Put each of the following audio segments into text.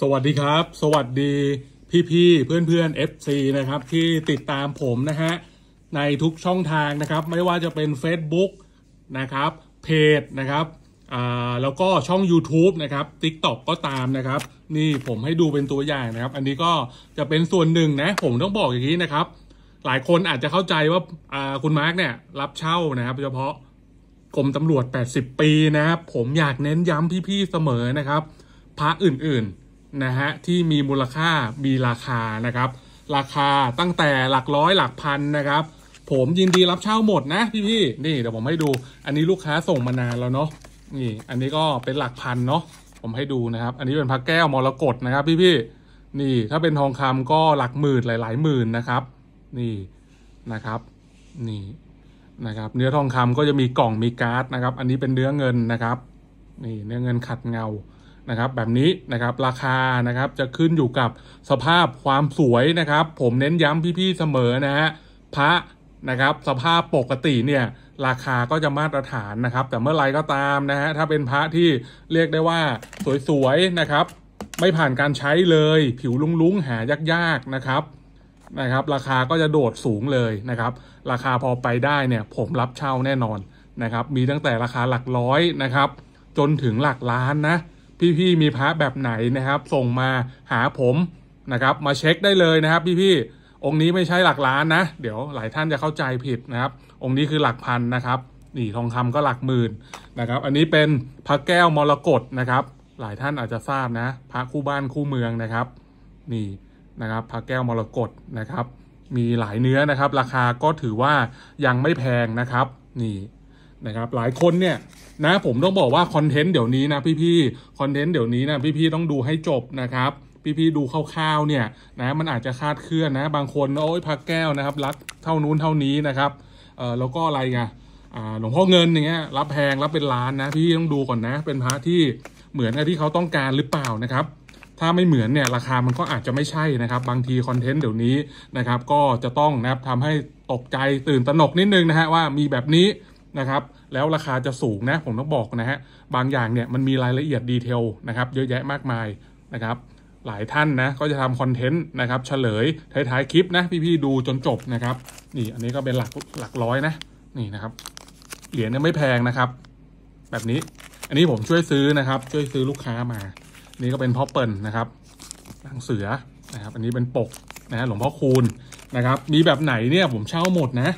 สวัสดีครับ สวัสดีพี่ๆเพื่อนเพื FC นะครับ ที่ติดตามผมนะฮะในทุกช่องทางนะครับ ไม่ว่าจะเป็น Facebook นะครับเพจนะครับแล้วก็ช่อง YouTube นะครับ TikTok ก็ตามนะครับ นี่ผมให้ดูเป็นตัวอย่างนะครับ อันนี้ก็จะเป็นส่วนหนึ่งนะผมต้องบอกอย่างนี้นะครับหลายคนอาจจะเข้าใจว่าคุณมาร์กเนี่ย รับเช่านะครับ เฉพาะกรมตำรวจ 80 ปีนะครับผมอยากเน้นย้ำพี่ๆเสมอนะครับพระอื่นๆนะฮะที่มีมูลค่า มีราคานะครับ ราคาตั้งแต่หลักร้อยหลักพันนะครับ ผมยินดีรับเช่าหมดนะพี่พี่นี่เดี๋ยวผมให้ดู อันนี้ลูกค้าส่งมานานแล้วเนาะนี่อันนี้ก็เป็นหลักพันเนาะผมให้ดูนะครับอันนี้เป็นพระแก้วมรกตนะครับ พี่พี่นี่ถ้าเป็นทองคำก็หลักหมื่นหลายๆหมื่นนะครับ นี่ นะครับ นี่นะครับเนื้อทองคำก็จะมีกล่องมีการ์ดนะครับ อันนี้เป็นเนื้อเงินนะครับนี่เนื้อเงินขัดเงานะครับแบบนี้นะครับราคานะครับจะขึ้นอยู่กับสภาพความสวยนะครับ ผมเน้นย้ำพี่ๆ เสมอนะฮะพระนะครับสภาพปกติเนี่ย ราคาก็จะมาตรฐานนะครับ แต่เมื่อไรก็ตามนะฮะถ้าเป็นพระที่เรียกได้ว่าสวยๆนะครับ ไม่ผ่านการใช้เลย ผิวลุ้งๆ หายากๆนะครับนะครับ ราคาก็จะโดดสูงเลยนะครับ ราคาพอไปได้เนี่ย ผมรับเช่าแน่นอนนะครับ มีตั้งแต่ราคาหลักร้อยนะครับ จนถึงหลักล้านนะพี่ๆมีพระแบบไหนนะครับ ส่งมาหาผมนะครับ มาเช็คได้เลยนะครับ พี่ๆองค์นี้ไม่ใช่หลักล้านนะ เดี๋ยวหลายท่านจะเข้าใจผิดนะครับ องค์นี้คือหลักพันนะครับนี่ทองคำก็หลักหมื่นนะครับ อันนี้เป็นพระแก้วมรกตนะครับ หลายท่านอาจจะทราบนะพระคู่บ้านคู่เมืองนะครับนี่นะครับพระแก้วมรกตนะครับ มีหลายเนื้อนะครับ ราคาก็ถือว่ายังไม่แพงนะครับนี่นะครับหลายคนเนี่ยนะผมต้องบอกว่าคอนเทนต์เดี๋ยวนี้นะพี่ๆคอนเทนต์เดี๋ยวนี้นะพี่ๆต้องดูให้จบนะครับ พี่ๆดูคร่าวๆเนี่ยนะมันอาจจะคาดเคลื่อนนะ บางคนโอ้ยพักแก้วนะครับรัดเท่านู้นเท่านี้นะครับเออแล้วก็อะไรไงหลวงพ่อเงินอย่างเงี้ย รับแพงรับเป็นล้านนะพี่ต้องดูก่อนนะ เป็นพระที่เหมือนกับที่เขาต้องการหรือเปล่านะครับ ถ้าไม่เหมือนเนี่ย ราคามันก็อาจจะไม่ใช่นะครับ บางทีคอนเทนต์เดี๋ยวนี้นะครับ ก็จะต้องนะครับทำให้ตกใจตื่นตระหนกนิดนึงนะฮะว่ามีแบบนี้นะครับแล้วราคาจะสูงนะผมต้องบอกนะฮะบางอย่างเนี่ยมันมีรายละเอียดดีเทลนะครับเยอะแยะมากมายนะครับ หลายท่านนะก็จะทำคอนเทนต์นะครับ เฉลยท้ายๆคลิปนะพี่ๆดูจนจบนะครับ นี่อันนี้ก็เป็นหลักหลักร้อยนะ นี่นะครับเหรียญเนี่ยไม่แพงนะครับ แบบนี้อันนี้ผมช่วยซื้อนะครับช่วยซื้อลูกค้ามา นี่ก็เป็นพ่อเปิลนะครับหลังเสือนะครับอันนี้เป็นปกนะหลวงพ่อคูณนะครับ มีแบบไหนเนี่ยผมเช่าหมดนะ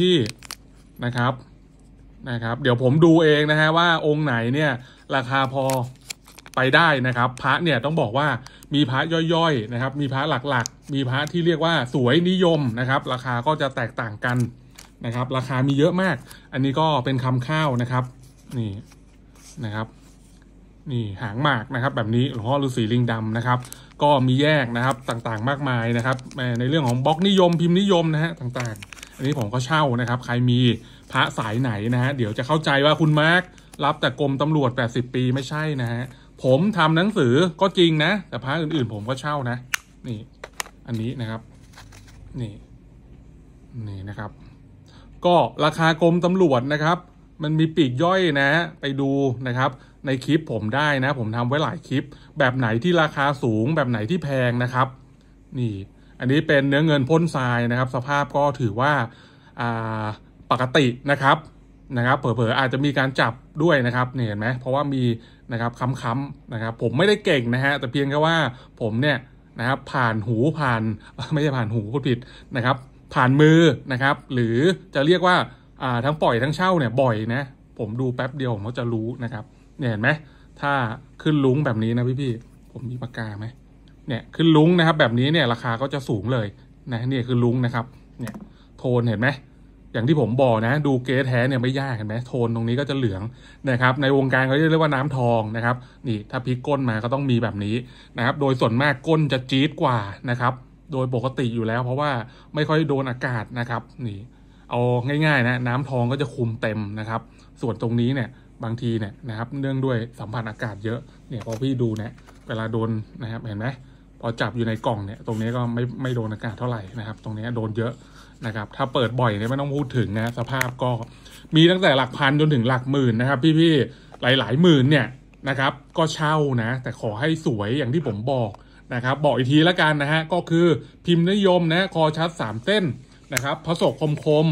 พี่ๆนะครับนะครับเดี๋ยวผมดูเองนะฮะว่าองค์ไหนเนี่ยราคาพอไปได้นะครับพระเนี่ยต้องบอกว่ามีพระย่อยๆนะครับ มีพระหลักๆ มีพระที่เรียกว่าสวยนิยมนะครับ ราคาก็จะแตกต่างกันนะครับ ราคามีเยอะมาก อันนี้ก็เป็นคำข้าวนะครับ นี่นะครับ นี่หางหมากนะครับ แบบนี้หลวงพ่อฤาษีลิงดำนะครับ ก็มีแยกนะครับต่างๆมากมายนะครับในเรื่องของบล็อกนิยมพิมพ์นิยมนะฮะต่างๆอันนี้ผมก็เช่านะครับ ใครมีพระสายไหนนะฮะ เดี๋ยวจะเข้าใจว่าคุณมาร์ครับแต่กรมตำรวจ 80 ปีไม่ใช่นะฮะ ผมทำหนังสือก็จริงนะ แต่พระอื่นๆผมก็เช่านะ นี่ อันนี้นะครับ นี่ นี่นะครับ ก็ราคากรมตำรวจนะครับ มันมีปีกย่อยนะ ไปดูนะครับ ในคลิปผมได้นะ ผมทำไว้หลายคลิป แบบไหนที่ราคาสูง แบบไหนที่แพงนะครับ นี่อันนี้เป็นเนื้อเงินพ่นทรายนะครับ สภาพก็ถือว่าปกตินะครับนะครับเผลอๆอาจจะมีการจับด้วยนะครับเห็นไหมเพราะว่ามีนะครับค้ำๆนะครับ ผมไม่ได้เก่งนะฮะแต่เพียงแค่ว่าผมเนี่ยนะครับผ่านหูผ่านไม่ใช่ผ่านหูพูดผิดนะครับ ผ่านมือนะครับ หรือจะเรียกว่าทั้งปล่อยทั้งเช่าเนี่ยบ่อยนะผมดูแป๊บเดียวผมก็จะรู้นะครับเเห็นไหมถ้าขึ้นลุ้งแบบนี้นะพี่ๆผมมีปากกาไหมเนี่ยคือลุ้งนะครับแบบนี้เนี่ยราคาก็จะสูงเลยนะนี่คือลุ้งนะครับ เนี่ยโทนเห็นไหมอย่างที่ผมบอกนะ ดูเกสแท้เนี่ยไม่ยากเห็นไหมโทนตรงนี้ก็จะเหลืองนะครับ ในวงการเขาเรียกว่าน้ำทองนะครับ นี่ถ้าพลิกก้นมาก็ต้องมีแบบนี้นะครับ โดยส่วนมากก้นจะจี๊ดกว่านะครับ โดยปกติอยู่แล้วเพราะว่าไม่ค่อยโดนอากาศนะครับ นี่ เอาง่ายๆ นะ น้ำทองก็จะคุมเต็มนะครับ ส่วนตรงนี้เนี่ยบางทีเนี่ยนะครับ เนื่องด้วยสัมผัสอากาศเยอะเนี่ยพอพี่ดูเนี่ยเวลาโดนนะครับเห็นไหมอจับอยู่ในกล่องเนี่ยตรงนี้ก็ไม่ ไม่โดนอากาศเท่าไหร่นะครับตรงนี้โดนเยอะนะครับถ้าเปิดบ่อยเนี่ยไม่ต้องพูดถึงนะสภาพก็มีตั้งแต่หลักพันจนถึงหลักหมื่นนะครับ พี่ๆหลายหลายหมื่นเนี่ยนะครับก็เช่านะแต่ขอให้สวยอย่างที่ผมบอกนะครับบอกอีกทีละกันนะฮะก็คือพิมพ์นิยมนะคอชัดสามเส้นนะครับ ผสมคมคม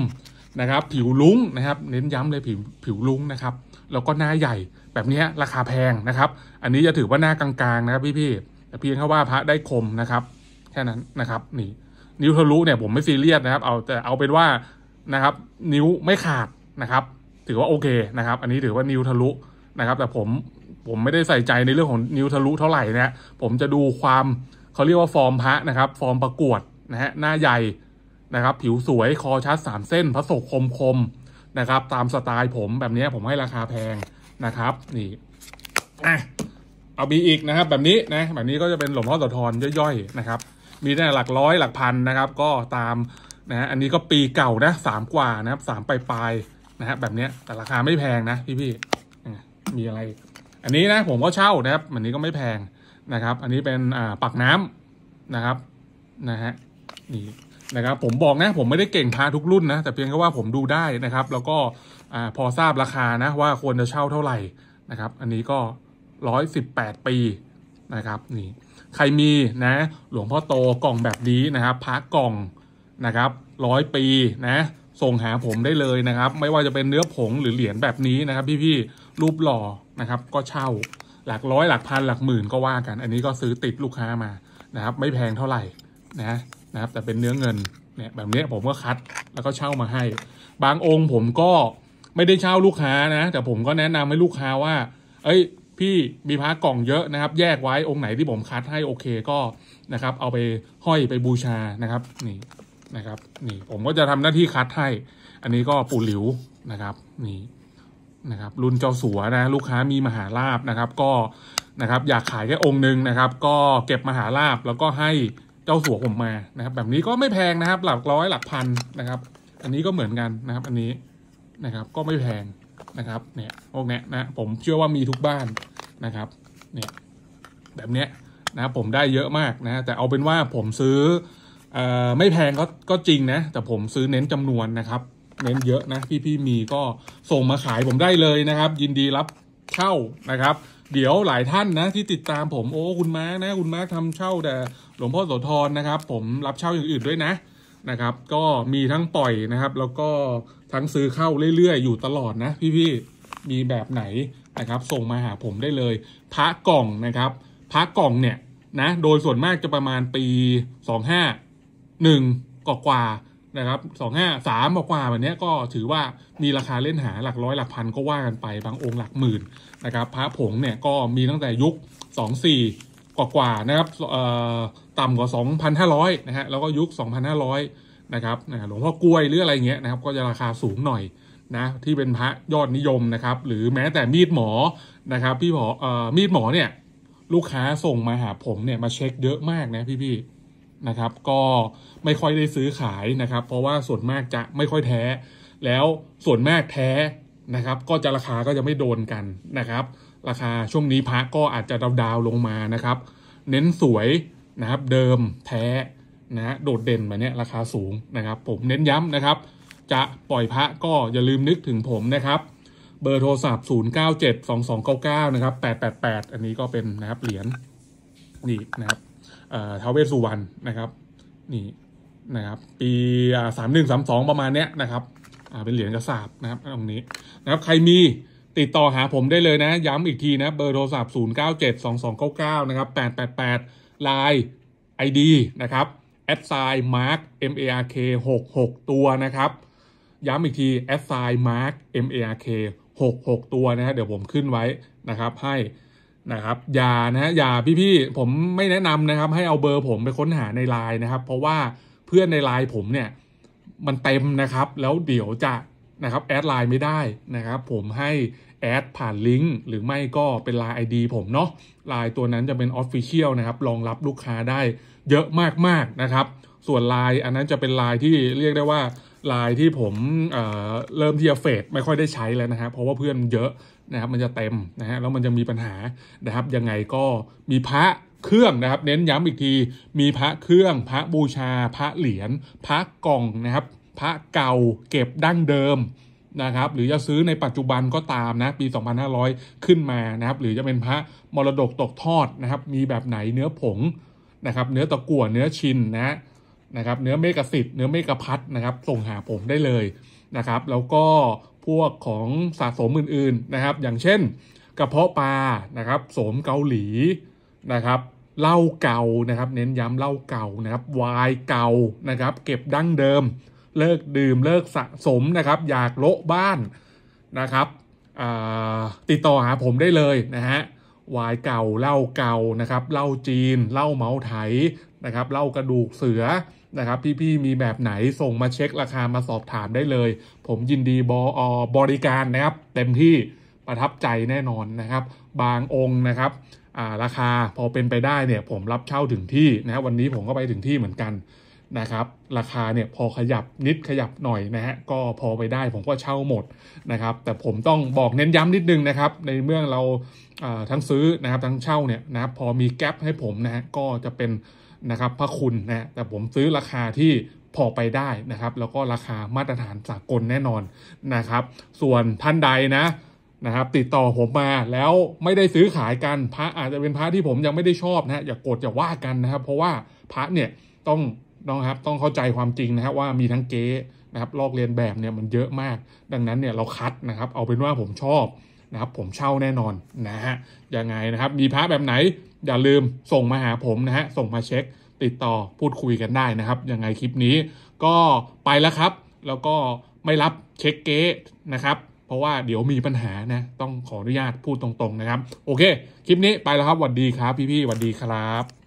นะครับผิวลุ้งนะครับเน้นย้ำเลยผิวผิวลุ้งนะครับแล้วก็หน้าใหญ่แบบนี้ราคาแพงนะครับอันนี้จะถือว่าหน้ากลาง ๆ นะครับพี่ๆเพียงแค่ว่าพระได้คมนะครับแค่นั้นนะครับนี่ นิ้วทะลุเนี่ยผมไม่ซีเรียสนะครับ เอาแต่เอาเป็นว่านะครับ นิ้วไม่ขาดนะครับ ถือว่าโอเคนะครับ อันนี้ถือว่านิ้วทะลุนะครับ แต่ผมผมไม่ได้ใส่ใจในเรื่องของนิ้วทะลุเท่าไหร่นะผมจะดูความเขาเรียกว่าฟอร์มพระนะครับ ฟอร์มประกวดนะฮะหน้าใหญ่นะครับ ผิวสวยคอชัดสามเส้น พระศกคมคมนะครับ ตามสไตล์ผมแบบนี้ผมให้ราคาแพงนะครับ นี่อ่ะเอามีอีกนะครับแบบนี้นะแบบนี้ก็จะเป็นหลวงพ่อโสธรย่อยๆนะครับ มีได้หลักร้อยหลักพันนะครับ ก็ตามนะอันนี้ก็ปีเก่านะสามกว่านะครับสามปลายๆนะฮะแบบนี้แต่ราคาไม่แพงนะพี่ๆมีอะไร อันนี้นะผมก็เช่านะครับ อันนี้ก็ไม่แพงนะครับอันนี้เป็นอ่า ปักน้ำนะครับ นะฮะนี่นะครับ ผมบอกนะ ผมไม่ได้เก่งพาทุกรุ่นนะแต่เพียงแค่ว่าผมดูได้นะครับ แล้วก็อ่าพอทราบราคานะว่าควรจะเช่าเท่าไหร่นะครับ อันนี้ก็ร้อยสิบแปีนะครับนี่ใครมีนะหลวงพ่อโตกล่องแบบนี้นะครับพักกล่องนะครับร้อยปีนะส่งหาผมได้เลยนะครับไม่ว่าจะเป็นเนื้อผงหรือเหรียญแบบนี้นะครับพี่ ๆรูปหล่อนะครับก็เช่าหลักร้อยหลักพันหลักหมื่นก็ว่ากันอันนี้ก็ซื้อติดลูกค้ามานะครับไม่แพงเท่าไหร่นะนะครับแต่เป็นเนื้อเงินเนี่ยแบบนี้ผมก็คัดแล้วก็เช่ามาให้ บางองค์ผมก็ไม่ได้เช่าลูกค้านะแต่ผมก็แนะนำให้ลูกค้าว่า เอ้ยพี่มีพระกล่องเยอะนะครับ แยกไว้องค์ไหนที่ผมคัดให้โอเคก็นะครับ เอาไปห้อยไปบูชานะครับ นี่นะครับ นี่ผมก็จะทำหน้าที่คัดให้ อันนี้ก็ปู่หลิวนะครับ นี่นะครับรุ่นเจ้าสัวนะลูกค้ามีมหาลาบนะครับ ก็นะครับ อยากขายแค่องค์หนึ่งนะครับ ก็เก็บมหาลาบแล้วก็ให้เจ้าสัวผมมานะครับ แบบนี้ก็ไม่แพงนะครับ หลักร้อยหลักพันนะครับ อันนี้ก็เหมือนกันนะครับ อันนี้นะครับก็ไม่แพงนะครับ เนี่ยพวกเนี้ยนะผมเชื่อว่ามีทุกบ้านนะครับเนี่ยแบบเนี้ยนะผมได้เยอะมากนะแต่เอาเป็นว่าผมซื้ออไม่แพงก็ก็จริงนะ แต่ผมซื้อเน้นจำนวนนะครับ เน้นเยอะนะ พี่ๆมีก็ส่งมาขายผมได้เลยนะครับ ยินดีรับเช่านะครับ เดี๋ยวหลายท่านนะที่ติดตามผมโอ้คุณมานะคุณมาทำทำเช่าแต่หลวงพ่อโสธรนะครับ ผมรับเช่าอย่างอื่นด้วยนะนะครับ ก็มีทั้งปล่อยนะครับ แล้วก็ทั้งซื้อเข้าเรื่อยๆอยู่ตลอดนะ พี่ ๆ มีแบบไหนนะครับส่งมาหาผมได้เลย พระกล่อง นะครับพระกล่องเนี่ยนะโดยส่วนมากจะประมาณปี 251 กว่ากว่านะครับสองห้าสามกว่าแบบนี้ก็ถือว่ามีราคาเล่นหาหลักร้อยหลักพันก็ว่ากันไปบางองค์หลักหมื่นนะครับพระผงเนี่ย ก็มีตั้งแต่ยุค 24 กว่ากว่านะครับต่ำกว่า 2,500นะฮะแล้วก็ยุค 2,500นะครับหลวงพ่อกล้วยหรืออะไรเงี้ยนะครับก็จะราคาสูงหน่อยนะที่เป็นพระยอดนิยมนะครับ หรือแม้แต่มีดหมอนะครับพี่หมอออมีดหมอเนี่ยลูกค้าส่งมาหาผมเนี่ยมาเช็คเยอะมากนะพี่ๆนะครับ ก็ไม่ค่อยได้ซื้อขายนะครับ เพราะว่าส่วนมากจะไม่ค่อยแท้ แล้วส่วนมากแท้นะครับ ก็จะราคาก็จะไม่โดนกันนะครับ ราคาช่วงนี้พระก็อาจจะดาวๆลงมานะครับ เน้นสวยนะครับ เดิมแท้นะโดดเด่นแบบนี้ราคาสูงนะครับ ผมเน้นย้ำนะครับ จะปล่อยพระก็อย่าลืมนึกถึงผมนะครับ เบอร์โทรศัพท์0 9 7 2 2 9 9นะครับ888อันนี้ก็เป็นนะครับเหรียญนี่นะครับเทเวสุวรรณนะครับนี่นะครับปีสามหนึ่งสามสองประมาณเนี้ยนะครับเป็นเหรียญกระสาบนะครับตรงนี้นะครับใครมีติดต่อหาผมได้เลยนะ ย้ำอีกทีนะเบอร์โทรศัพท์0 9 7 2 2 9 9นะครับ888ไลไอ ID นะครับแอดไซน์มาร์ก M A R K 6 6ตัว นะครับ ย้ำอีกทีแอดไซน์มาร์ก M A R K 6 6ตัวนะฮะเดี๋ยวผมขึ้นไว้นะครับให้นะครับ อย่านะ อย่าพี่ๆผมไม่แนะนำนะครับให้เอาเบอร์ ผมไปค้นหาในไลน์นะครับเพราะว่าเพื่อนในไลน์ผมเนี่ยมันเต็มนะครับแล้วเดี๋ยวจะนะครับแอดไลน์ไม่ได้นะครับ ผมให้แอด ผ่านลิงก์หรือไม่ก็เป็นลาย ID ผมเนาะลายตัวนั้นจะเป็นออฟฟิเชียลนะครับรองรับลูกค้าได้เยอะมากๆนะครับ ส่วนลายอันนั้นจะเป็นลายที่เรียกได้ว่าลายที่ผมเเริ่มที่จะเฟดไม่ค่อยได้ใช้แล้วนะครับเพราะว่าเพื่อนเยอะนะครับมันจะเต็มนะฮะแล้วมันจะมีปัญหานะครับ ยังไงก็มีพระเครื่องนะครับ เน้นย้ำอีกทีมีพระเครื่อง พระบูชา พระเหรียญพระกล่องนะครับ พระเก่าเก็บดั้งเดิมนะครับหรือจะซื้อในปัจจุบันก็ตามนะปี 2500 ขึ้นมานะครับหรือจะเป็นพระมรดกตกทอดนะครับ มีแบบไหนเนื้อผงนะครับเนื้อตะกั่วเนื้อชินนะนะครับเนื้อเมกสิทธิ์เนื้อเมกพัดนะครับส่งหาผมได้เลยนะครับ แล้วก็พวกของสะสมอื่นๆนะครับ อย่างเช่นกระเพาะปลานะครับโสมเกาหลีนะครับเหล้าเก่านะครับ เน้นย้ำเหล้าเก่านะครับวายเก่านะครับเก็บดั้งเดิมเลิกดื่มเลิกสะสมนะครับ อยากโละ บ้านนะครับติดต่อหาผมได้เลยนะฮะวายเก่าเหล้าเก่านะครับเหล้าจีนเหล้าเมาไถนะครับเหล้ากระดูกเสือนะครับ พี่ๆมีแบบไหนส่งมาเช็คราคามาสอบถามได้เลย ผมยินดีบอบริการนะครับเต็มที่ประทับใจแน่นอนนะครับ บางองค์นะครับราคาพอเป็นไปได้เนี่ยผมรับเช่าถึงที่นะวันนี้ผมก็ไปถึงที่เหมือนกันนะครับ ราคาเนี่ย พอขยับนิดขยับหน่อยนะฮะก็พอไปได้ผมก็เช่าหมดนะครับ แต่ผมต้องบอกเน้นย้ำนิดนึงนะครับ ในเมื่อเราทั้งซื้อนะครับ ทั้งเช่าเนี่ยนะพอมีแกลบให้ผมนะฮะก็จะเป็นนะครับพระคุณนะแต่ผมซื้อราคาที่พอไปได้นะครับแล้วก็ราคามาตรฐานสากลแน่นอนนะครับ ส่วนท่านใดนะนะครับ ติดต่อผมมาแล้วไม่ได้ซื้อขายกันพระอาจจะเป็นพระที่ผมยังไม่ได้ชอบนะฮะอย่ากกดอย่าว่ากันนะครับ เพราะว่าพระเนี่ยต้องนะครับต้องเข้าใจความจริงนะครับว่ามีทั้งเก๊นะครับลอกเรียนแบบเนี่ยมันเยอะมาก ดังนั้นเนี่ยเราคัดนะครับเอาเป็นว่าผมชอบนะครับผมเช่าแน่นอนนะฮะยังไงนะครับมีพระแบบไหนอย่าลืมส่งมาหาผมนะฮะส่งมาเช็ค ติดต่อพูดคุยกันได้นะครับยังไงคลิปนี้ก็ไปแล้วครับ แล้วก็ไม่รับเช็คเก๊นะครับ เพราะว่าเดี๋ยวมีปัญหานะต้องขออนุญาตพูดตรง ๆ นะครับ โอเคคลิปนี้ไปแล้วครับสวัสดีครับ พี่ๆสวัสดีครับ